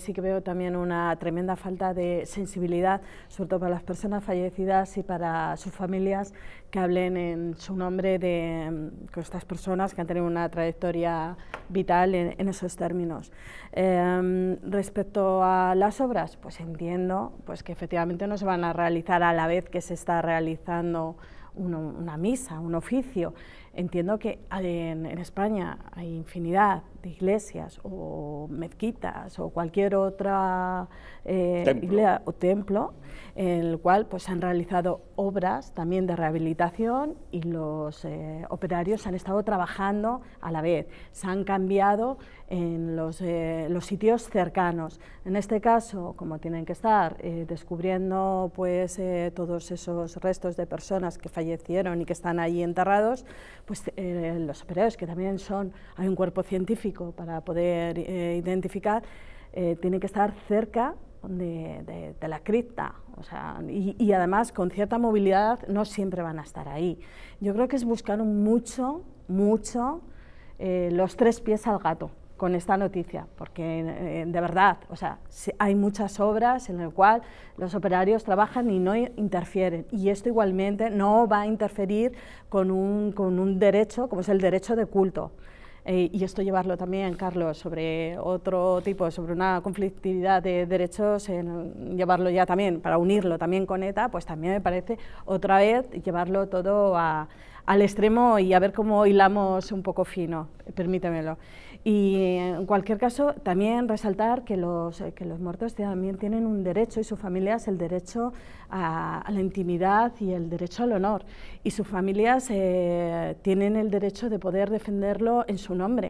Sí que veo también una tremenda falta de sensibilidad, sobre todo para las personas fallecidas y para sus familias que hablen en su nombre de estas personas que han tenido una trayectoria vital en, esos términos. Em, respecto a las obras, pues entiendo pues que efectivamente no se van a realizar a la vez que se está realizando una, misa, un oficio. Entiendo que en, España hay infinidad de iglesias o mezquitas o cualquier otra eh, Iglesia, o templo en el cual pues, han realizado obras también de rehabilitación y los eh, operarios han estado trabajando a la vez. Se han cambiado en los, eh, sitios cercanos. En este caso, como tienen que estar descubriendo pues, todos esos restos de personas que fallecieron, y que están ahí enterrados, pues eh, los operarios, que también son, hay un cuerpo científico para poder eh, identificar, eh, tienen que estar cerca de, la cripta, y, además con cierta movilidad no siempre van a estar ahí. Yo creo que es buscar mucho, mucho los tres pies al gato con esta noticia, porque eh, de verdad, o sea, hay muchas obras en el cual los operarios trabajan y no interfieren, y esto igualmente no va a interferir con un, con un derecho, como es el derecho de culto. Eh, y esto llevarlo también, Carlos, sobre otro tipo, sobre una conflictividad de derechos, en llevarlo ya también, para unirlo también con ETA, pues también me parece otra vez llevarlo todo a, al extremo y a ver cómo hilamos un poco fino, permítemelo. Y en cualquier caso, también resaltar que los, eh, que los muertos también tienen un derecho y sus familias el derecho a, la intimidad y el derecho al honor. Y sus familias eh, tienen el derecho de poder defenderlo en su nombre.